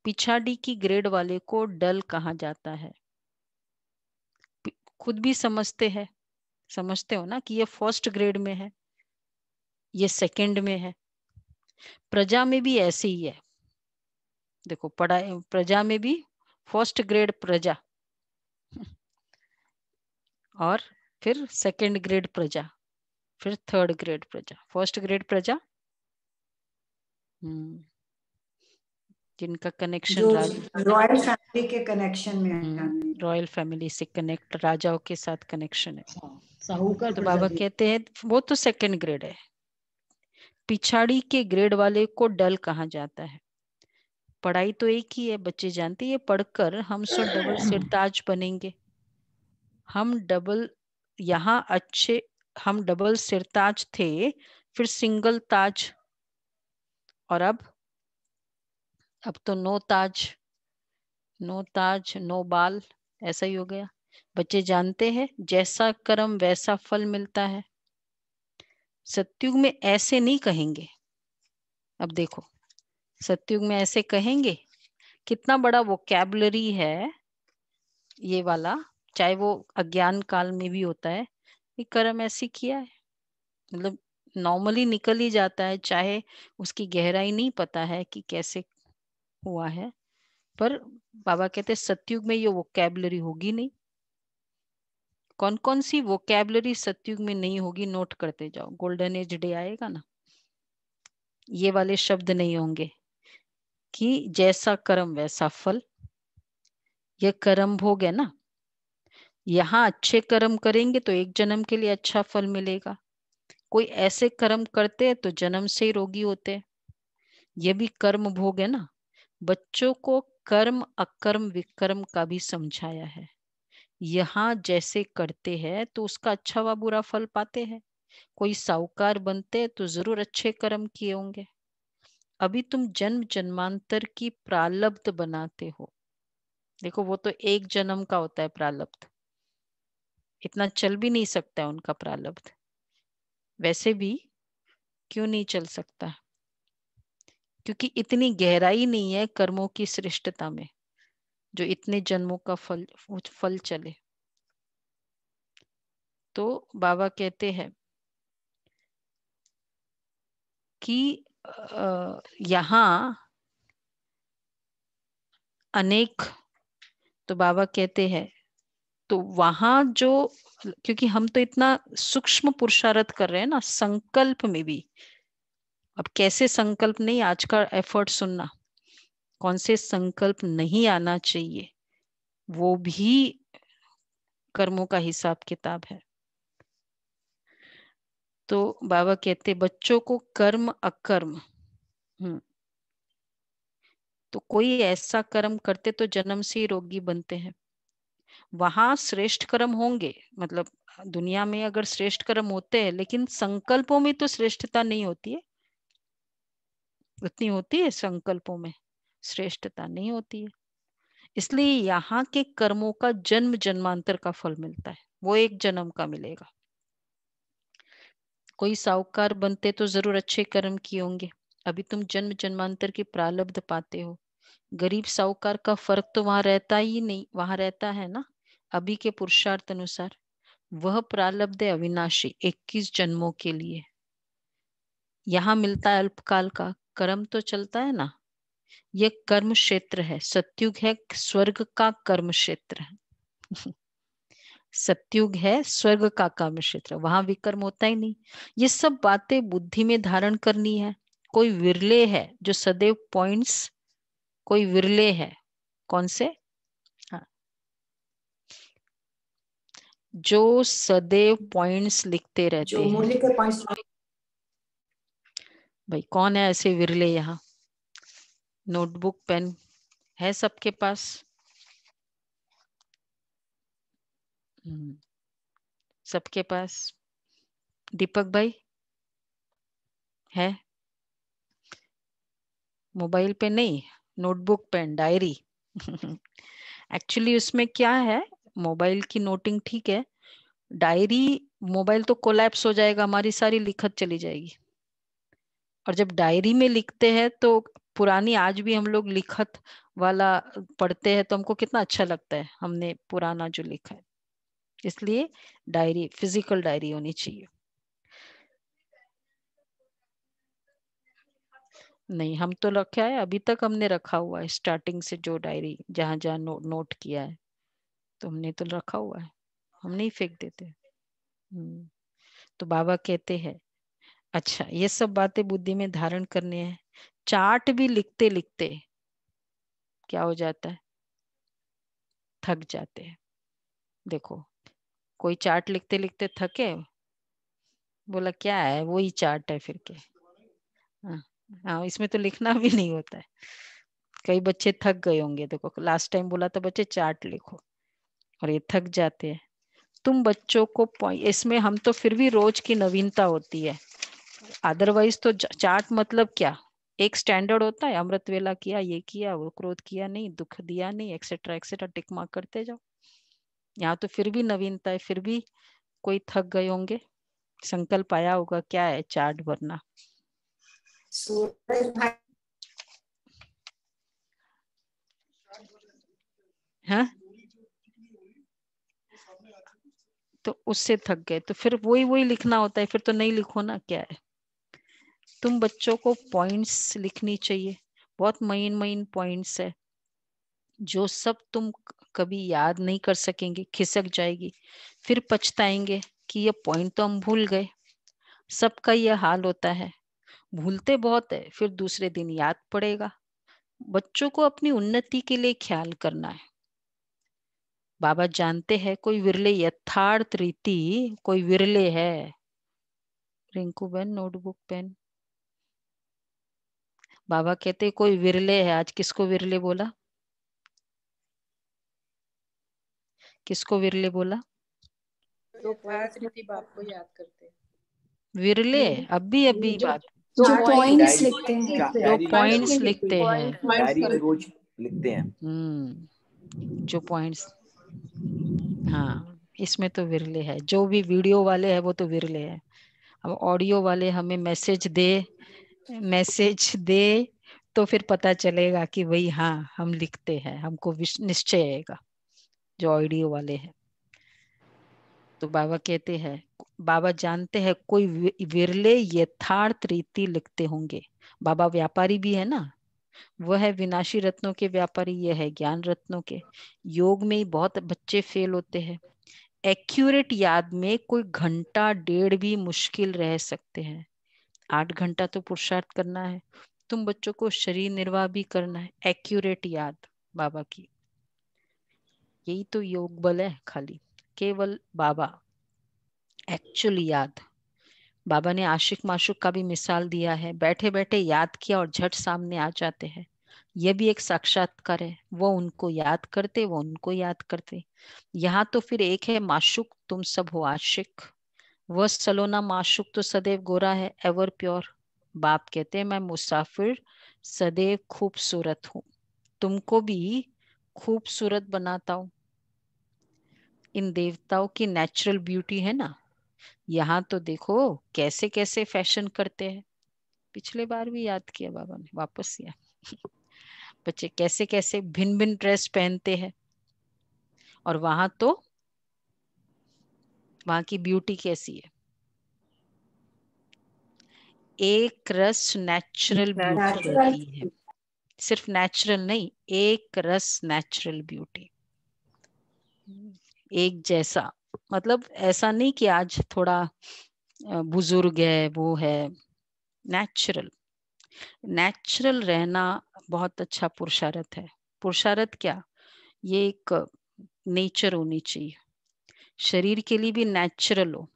पिछाड़ी की ग्रेड वाले को डल कहा जाता है खुद भी समझते हैं समझते हो ना कि ये फर्स्ट ग्रेड में है ये सेकंड में है प्रजा में भी ऐसे ही है देखो पढ़ा प्रजा में भी फर्स्ट ग्रेड प्रजा और फिर सेकंड ग्रेड प्रजा फिर थर्ड ग्रेड प्रजा फर्स्ट ग्रेड प्रजा हम्म। जिनका कनेक्शन रॉयल फैमिली के कनेक्शन में रॉयल हम्म, फैमिली से कनेक्ट राजाओं के साथ कनेक्शन है हाँ, तो, तो बाबा कहते हैं वो तो सेकंड ग्रेड है पिछाड़ी के ग्रेड वाले को डल कहा जाता है पढ़ाई तो एक ही है बच्चे जानते ये पढ़कर हम सो डबल सिरताज बनेंगे हम डबल यहाँ अच्छे हम डबल सिरताज थे फिर सिंगल ताज और अब अब तो नो ताज नो ताज नो बाल ऐसा ही हो गया बच्चे जानते हैं जैसा कर्म वैसा फल मिलता है सत्युग में ऐसे नहीं कहेंगे अब देखो सत्युग में ऐसे कहेंगे कितना बड़ा वो कैबलरी है ये वाला चाहे वो अज्ञान काल में भी होता है कर्म ऐसे किया है मतलब नॉर्मली निकल ही जाता है चाहे उसकी गहराई नहीं पता है कि कैसे हुआ है पर बाबा कहते सत्युग में ये कैबलरी होगी नहीं कौन कौन सी कैबलरी सत्युग में नहीं होगी नोट करते जाओ गोल्डन एज डे आएगा ना ये वाले शब्द नहीं होंगे कि जैसा कर्म वैसा फल यह कर्म भोग है ना यहाँ अच्छे कर्म करेंगे तो एक जन्म के लिए अच्छा फल मिलेगा कोई ऐसे कर्म करते तो जन्म से ही रोगी होते ये भी कर्म भोग है ना बच्चों को कर्म अकर्म विकर्म का भी समझाया है यहाँ जैसे करते हैं तो उसका अच्छा व बुरा फल पाते हैं कोई साहूकार बनते तो जरूर अच्छे कर्म किए होंगे अभी तुम जन्म जन्मांतर की प्रालब्ध बनाते हो देखो वो तो एक जन्म का होता है प्रालब्ध इतना चल भी नहीं सकता है उनका प्रालब्ध वैसे भी क्यों नहीं चल सकता क्योंकि इतनी गहराई नहीं है कर्मों की श्रेष्ठता में जो इतने जन्मों का फल फल चले तो बाबा कहते हैं कि यहाँ अनेक तो बाबा कहते हैं तो वहां जो क्योंकि हम तो इतना सूक्ष्म पुरुषार्थ कर रहे हैं ना संकल्प में भी अब कैसे संकल्प नहीं आज का एफर्ट सुनना कौन से संकल्प नहीं आना चाहिए वो भी कर्मों का हिसाब किताब है तो बाबा कहते बच्चों को कर्म अकर्म हम्म तो कोई ऐसा कर्म करते तो जन्म से ही रोगी बनते हैं वहां श्रेष्ठ कर्म होंगे मतलब दुनिया में अगर श्रेष्ठ कर्म होते हैं लेकिन संकल्पों में तो श्रेष्ठता नहीं होती है उतनी होती है संकल्पों में श्रेष्ठता नहीं होती है इसलिए यहाँ के कर्मों का जन्म जन्मांतर का फल मिलता है वो एक जन्म का मिलेगा कोई साहूकार बनते तो जरूर अच्छे कर्म किए होंगे अभी तुम जन्म जन्मांतर के प्रारब्ध पाते हो गरीब साहूकार का फर्क तो वहां रहता ही नहीं वहां रहता है ना अभी के पुरुषार्थ अनुसार वह प्रालब्ध है अविनाशी 21 जन्मों के लिए यहाँ मिलता है अल्पकाल का कर्म तो चलता है ना यह कर्म क्षेत्र है सत्युग है स्वर्ग का कर्म क्षेत्र है सत्युग है स्वर्ग का कर्म क्षेत्र वहां विकर्म होता ही नहीं ये सब बातें बुद्धि में धारण करनी है कोई विरले है जो सदैव पॉइंट्स कोई विरले है कौन से जो सदैव पॉइंट्स लिखते रहते जो के पॉइंट्स भाई कौन है ऐसे विरले यहाँ नोटबुक पेन है सबके पास हम्म, सबके पास दीपक भाई है मोबाइल पे नहीं नोटबुक पेन डायरी एक्चुअली उसमें क्या है मोबाइल की नोटिंग ठीक है डायरी मोबाइल तो कोलैप्स हो जाएगा हमारी सारी लिखत चली जाएगी और जब डायरी में लिखते हैं तो पुरानी आज भी हम लोग लिखत वाला पढ़ते हैं तो हमको कितना अच्छा लगता है हमने पुराना जो लिखा है इसलिए डायरी फिजिकल डायरी होनी चाहिए नहीं हम तो रखा है अभी तक हमने रखा हुआ है स्टार्टिंग से जो डायरी जहां जहां नो, नोट किया है तो हमने तो रखा हुआ है हम नहीं फेंक देते हम्म, तो बाबा कहते हैं अच्छा ये सब बातें बुद्धि में धारण करने हैं चार्ट भी लिखते लिखते क्या हो जाता है थक जाते हैं देखो कोई चार्ट लिखते लिखते थके बोला क्या है वो ही चार्ट है फिर के हाँ, हाँ इसमें तो लिखना भी नहीं होता है कई बच्चे थक गए होंगे देखो लास्ट टाइम बोला था तो बच्चे चार्ट लिखो और ये थक जाते हैं तुम बच्चों को इसमें हम तो फिर भी रोज की नवीनता होती है अदरवाइज तो चार्ट मतलब क्या एक स्टैंडर्ड होता है अमृत वेला किया ये किया वो क्रोध किया नहीं दुख दिया नहीं एक्सेट्रा एक्सेट्रा टिक मार्क करते जाओ यहाँ तो फिर भी नवीनता है फिर भी कोई थक गए होंगे संकल्प आया होगा क्या है चार्ट भरना हाँ तो उससे थक गए तो फिर वही वही लिखना होता है फिर तो नहीं लिखो ना क्या है तुम बच्चों को पॉइंट्स लिखनी चाहिए बहुत मईन मईन पॉइंट्स है जो सब तुम कभी याद नहीं कर सकेंगे खिसक जाएगी फिर पछताएंगे कि ये पॉइंट तो हम भूल गए सबका यह हाल होता है भूलते बहुत है फिर दूसरे दिन याद पड़ेगा बच्चों को अपनी उन्नति के लिए ख्याल करना है बाबा जानते हैं कोई विरले यथार्थ रीति कोई विरले है रिंकू बहन नोटबुक पेन बाबा कहते कोई विरले है आज किसको विरले बोला किसको विरले बोला तो बाप को याद करते विरले अभी अभी बात जो पॉइंट्स लिखते हैं जो पॉइंट्स लिखते हैं रोज लिखते हैं हम्म, जो पॉइंट्स हाँ इसमें तो विरले है जो भी वीडियो वाले है वो तो विरले है अब ऑडियो वाले हमें मैसेज दे मैसेज दे तो फिर पता चलेगा कि भाई हाँ हम लिखते हैं हमको निश्चय आएगा जो ऑडियो वाले हैं तो बाबा कहते हैं बाबा जानते हैं कोई विरले यथार्थ रीति लिखते होंगे बाबा व्यापारी भी है ना वह है विनाशी रत्नों के व्यापारी यह है ज्ञान रत्नों के योग में ही बहुत बच्चे फेल होते हैं एक्यूरेट याद में कोई घंटा डेढ़ भी मुश्किल रह सकते हैं आठ घंटा तो पुरुषार्थ करना है तुम बच्चों को शरीर निर्वाह भी करना है एक्यूरेट याद बाबा की यही तो योग बल है खाली केवल बाबा एक्चुअल याद बाबा ने आशिक माशुक का भी मिसाल दिया है बैठे बैठे याद किया और झट सामने आ जाते हैं यह भी एक साक्षात्कार है वो उनको याद करते वो उनको याद करते यहाँ तो फिर एक है माशुक तुम सब हो आशिक वह सलोना माशुक तो सदैव गोरा है एवर प्योर बाप कहते हैं मैं मुसाफिर सदैव खूबसूरत हूँ तुमको भी खूबसूरत बनाता हूं इन देवताओं की नेचुरल ब्यूटी है ना यहाँ तो देखो कैसे कैसे फैशन करते हैं पिछले बार भी याद किया बाबा ने वापस किया बच्चे कैसे कैसे भिन्न भिन्न ड्रेस पहनते हैं और वहां तो वहां की ब्यूटी कैसी है एक रस नेचुरल ब्यूटी होती है सिर्फ नेचुरल नहीं एक रस नेचुरल ब्यूटी एक जैसा मतलब ऐसा नहीं कि आज थोड़ा बुजुर्ग है वो है नेचुरल नेचुरल रहना बहुत अच्छा पुरुषार्थ है पुरुषार्थ क्या ये एक नेचर होनी चाहिए शरीर के लिए भी नेचुरल हो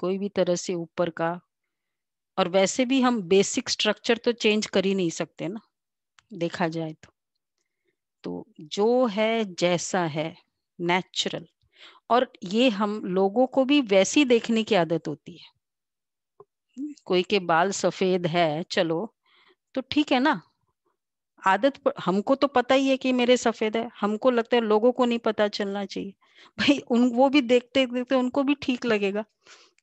कोई भी तरह से ऊपर का और वैसे भी हम बेसिक स्ट्रक्चर तो चेंज कर ही नहीं सकते ना देखा जाए तो तो जो है जैसा है नेचुरल और ये हम लोगों को भी वैसी देखने की आदत होती है कोई के बाल सफेद है चलो तो ठीक है ना आदत पर, हमको तो पता ही है कि मेरे सफेद है हमको लगता है लोगों को नहीं पता चलना चाहिए भाई उन वो भी देखते देखते उनको भी ठीक लगेगा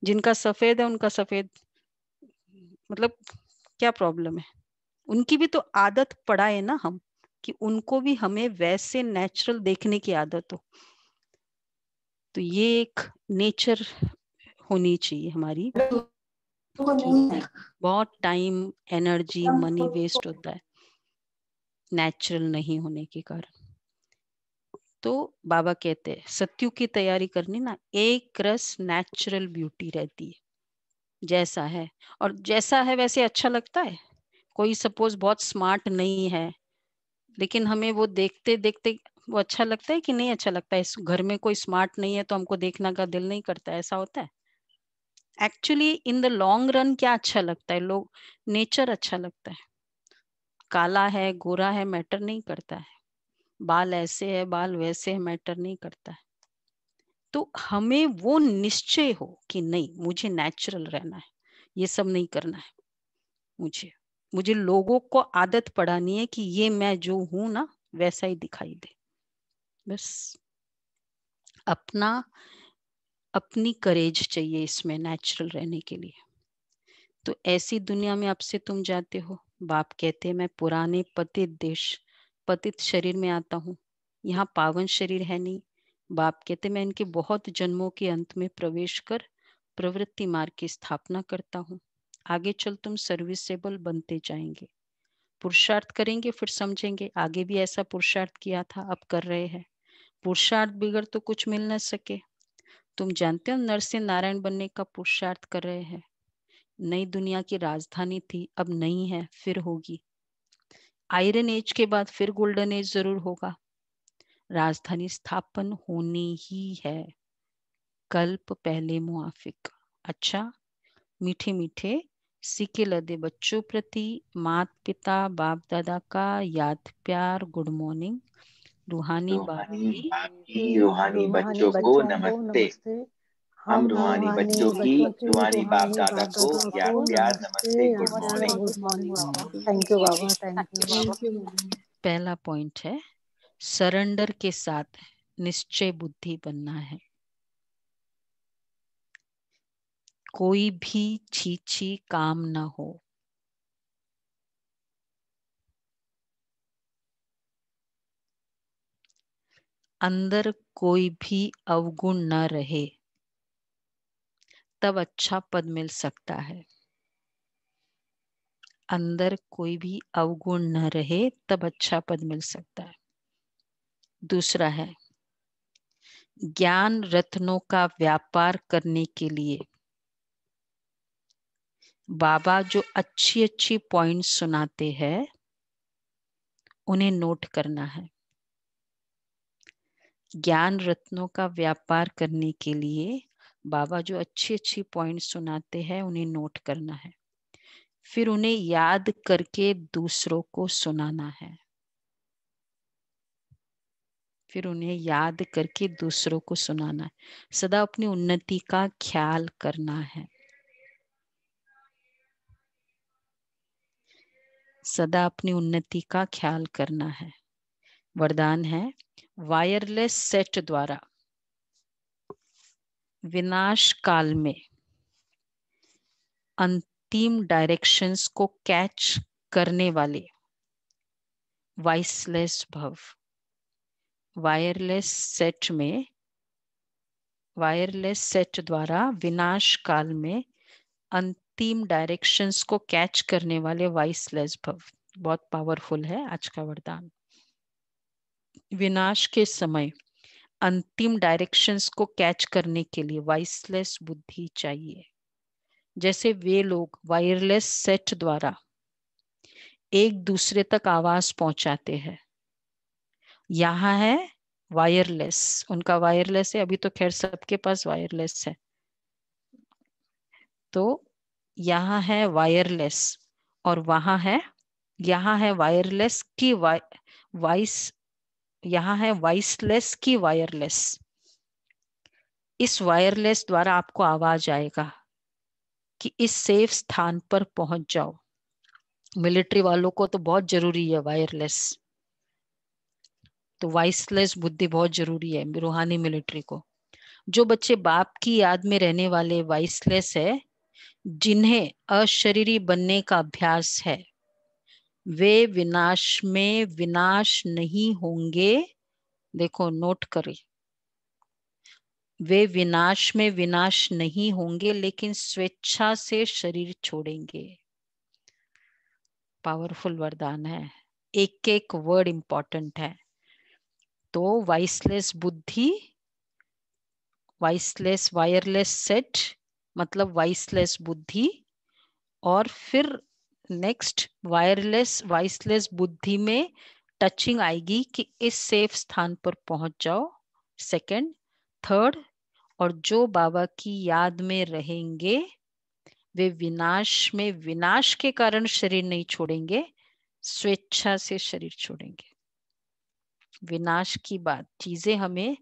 जिनका सफेद है उनका सफेद मतलब क्या प्रॉब्लम है उनकी भी तो आदत पड़ा है ना हम कि उनको भी हमें वैसे नेचुरल देखने की आदत हो तो ये एक नेचर होनी चाहिए हमारी बहुत टाइम एनर्जी मनी वेस्ट होता है नेचुरल नहीं होने के कारण तो बाबा कहते हैं सत्यु की तैयारी करनी ना एक रस नेचुरल ब्यूटी रहती है जैसा है और जैसा है वैसे अच्छा लगता है कोई सपोज बहुत स्मार्ट नहीं है लेकिन हमें वो देखते देखते वो अच्छा लगता है कि नहीं अच्छा लगता है इस घर में कोई स्मार्ट नहीं है तो हमको देखना का दिल नहीं करता ऐसा होता है actually in the long run क्या अच्छा लगता है लोग नेचर अच्छा लगता है काला है गोरा है मैटर नहीं करता है बाल ऐसे है बाल वैसे है मैटर नहीं करता है तो हमें वो निश्चय हो कि नहीं मुझे नेचुरल रहना है ये सब नहीं करना है मुझे मुझे लोगों को आदत पड़ानी है कि ये मैं जो हूं ना वैसा ही दिखाई दे बस अपना अपनी करेज चाहिए इसमें नेचुरल रहने के लिए तो ऐसी दुनिया में आपसे तुम जाते हो बाप कहते हैं मैं पुराने पतित देश पतित शरीर में आता हूँ यहाँ पावन शरीर है नहीं बाप कहते मैं इनके बहुत जन्मों के अंत में प्रवेश कर प्रवृत्ति मार्ग की स्थापना करता हूँ आगे चल तुम सर्विसेबल बनते जाएंगे पुरुषार्थ करेंगे फिर समझेंगे आगे भी ऐसा पुरुषार्थ किया था अब कर रहे हैं पुरुषार्थ बिगड़ तो कुछ मिल न सके तुम जानते हो नरसिंह नारायण बनने का पुरुषार्थ कर रहे हैं नई दुनिया की राजधानी थी अब नहीं है फिर होगी आयरन एज के बाद फिर गोल्डन एज जरूर होगा राजधानी स्थापन होनी ही है कल्प पहले मुआफिक अच्छा मीठे मीठे सीखे लदे बच्चों प्रति मात पिता बाप दादा का याद प्यार गुड मॉर्निंग रूहानी बाप रूहानी बच्चों को नमस्ते हाँ, हम रूहानी बच्चों की रूहानी बाप दादा को प्यार प्यार नमस्ते हाँ, गुड मॉर्निंग थैंक यू बाबा थैंक यू पहला पॉइंट है सरेंडर के साथ निश्चय बुद्धि बनना है कोई भी छी छी काम ना हो अंदर कोई भी अवगुण न रहे तब अच्छा पद मिल सकता है अंदर कोई भी अवगुण न रहे तब अच्छा पद मिल सकता है दूसरा है ज्ञान रत्नों का व्यापार करने के लिए बाबा जो अच्छी अच्छी पॉइंट सुनाते हैं उन्हें नोट करना है ज्ञान रत्नों का व्यापार करने के लिए बाबा जो अच्छी अच्छी पॉइंट सुनाते हैं उन्हें नोट करना है फिर उन्हें याद करके दूसरों को सुनाना है फिर उन्हें याद करके दूसरों को सुनाना है सदा अपनी उन्नति का ख्याल करना है सदा अपनी उन्नति का ख्याल करना है वरदान है वायरलेस सेट द्वारा विनाश काल में अंतिम डायरेक्शंस को कैच करने वाले वाइसलेस भव वायरलेस सेट में वायरलेस सेट द्वारा विनाश काल में अंतिम डायरेक्शंस को कैच करने वाले वाइसलेस भव बहुत पावरफुल है आज का वरदान विनाश के समय अंतिम डायरेक्शंस को कैच करने के लिए वाइसलेस बुद्धि चाहिए जैसे वे लोग वायरलेस सेट द्वारा एक दूसरे तक आवाज पहुंचाते हैं यहाँ है वायरलेस उनका वायरलेस है अभी तो खैर सबके पास वायरलेस है तो यहाँ है वायरलेस और वहां है यहाँ है वायरलेस की वाइस यहाँ है वॉइसलेस की वायरलेस इस वायरलेस द्वारा आपको आवाज आएगा कि इस सेफ स्थान पर पहुंच जाओ मिलिट्री वालों को तो बहुत जरूरी है वायरलेस तो वाइसलेस बुद्धि बहुत जरूरी है रूहानी मिलिट्री को जो बच्चे बाप की याद में रहने वाले वाइसलेस है जिन्हें अशरीरी बनने का अभ्यास है वे विनाश में विनाश नहीं होंगे देखो नोट करें वे विनाश में विनाश नहीं होंगे लेकिन स्वेच्छा से शरीर छोड़ेंगे पावरफुल वरदान है एक एक वर्ड इंपॉर्टेंट है तो वाइसलेस बुद्धि वाइसलेस वायरलेस सेट मतलब वाइसलेस बुद्धि और फिर नेक्स्ट वायरलेस वॉइसलेस बुद्धि में टचिंग आएगी कि इस सेफ स्थान पर पहुंच जाओ सेकंड थर्ड और जो बाबा की याद में रहेंगे वे विनाश में विनाश के कारण शरीर नहीं छोड़ेंगे स्वेच्छा से शरीर छोड़ेंगे विनाश की बात चीजें हमें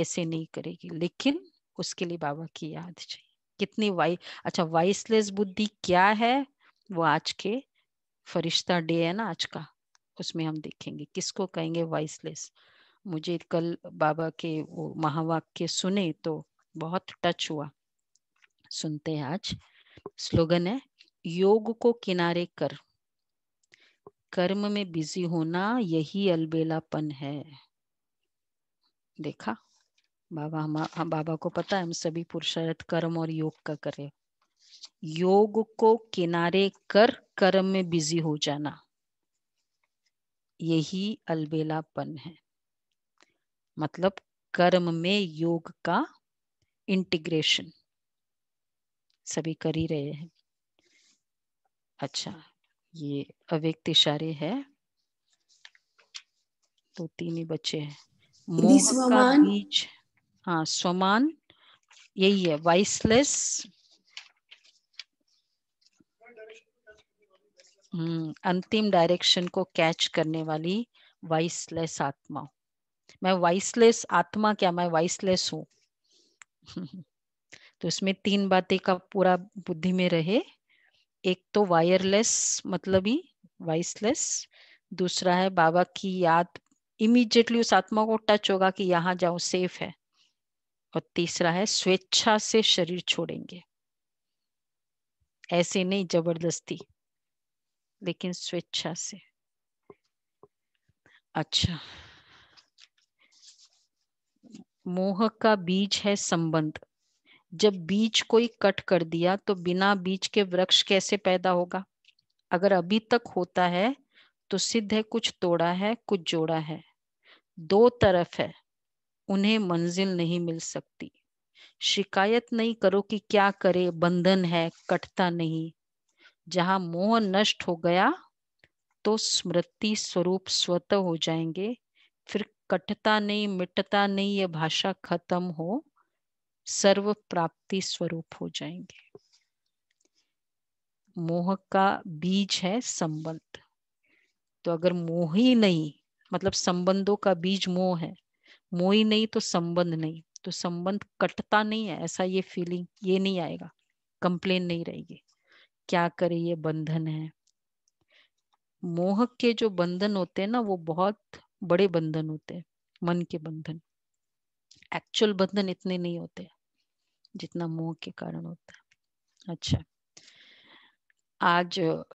ऐसे नहीं करेगी लेकिन उसके लिए बाबा की याद चाहिए कितनी वाई अच्छा वाइसलेस बुद्धि क्या है वो आज के फरिश्ता डे है ना आज का उसमें हम देखेंगे किसको कहेंगे वॉइसलेस मुझे कल बाबा के वो महावाक्य सुने तो बहुत टच हुआ सुनते हैं आज स्लोगन है योग को किनारे कर कर्म में बिजी होना यही अलबेलापन है देखा बाबा हम, बाबा को पता है हम सभी पुरुषार्थ कर्म और योग का करें योग को किनारे कर कर्म में बिजी हो जाना यही अलबेलापन है मतलब कर्म में योग का इंटीग्रेशन सभी कर ही रहे हैं अच्छा ये अव्यक्त इशारे है तो तीन ही बच्चे हैं मोह का बीज हाँ स्वमान यही है वाइसलेस हम्म, अंतिम डायरेक्शन को कैच करने वाली वाइसलेस आत्मा मैं वाइसलेस आत्मा क्या मैं वाइसलेस हूं तो इसमें तीन बातें का पूरा बुद्धि में रहे एक तो वायरलेस मतलब ही वाइसलेस दूसरा है बाबा की याद इमीडिएटली उस आत्मा को टच होगा कि यहाँ जाऊं सेफ है और तीसरा है स्वेच्छा से शरीर छोड़ेंगे ऐसे नहीं जबरदस्ती लेकिन स्वेच्छा से अच्छा मोह का बीज है संबंध जब बीज कोई कट कर दिया तो बिना बीज के वृक्ष कैसे पैदा होगा अगर अभी तक होता है तो सिद्ध है कुछ तोड़ा है कुछ जोड़ा है दो तरफ है उन्हें मंजिल नहीं मिल सकती शिकायत नहीं करो कि क्या करे बंधन है कटता नहीं जहां मोह नष्ट हो गया तो स्मृति स्वरूप स्वतः हो जाएंगे फिर कटता नहीं मिटता नहीं ये भाषा खत्म हो सर्व प्राप्ति स्वरूप हो जाएंगे मोह का बीज है संबंध तो अगर मोह ही नहीं मतलब संबंधों का बीज मोह है मोह ही नहीं तो संबंध नहीं तो संबंध कटता नहीं है ऐसा ये फीलिंग ये नहीं आएगा कंप्लेन नहीं रहेगी क्या करे ये बंधन है मोह के जो बंधन होते हैं ना वो बहुत बड़े बंधन होते हैं मन के बंधन एक्चुअल बंधन इतने नहीं होते जितना मोह के कारण होता है अच्छा आज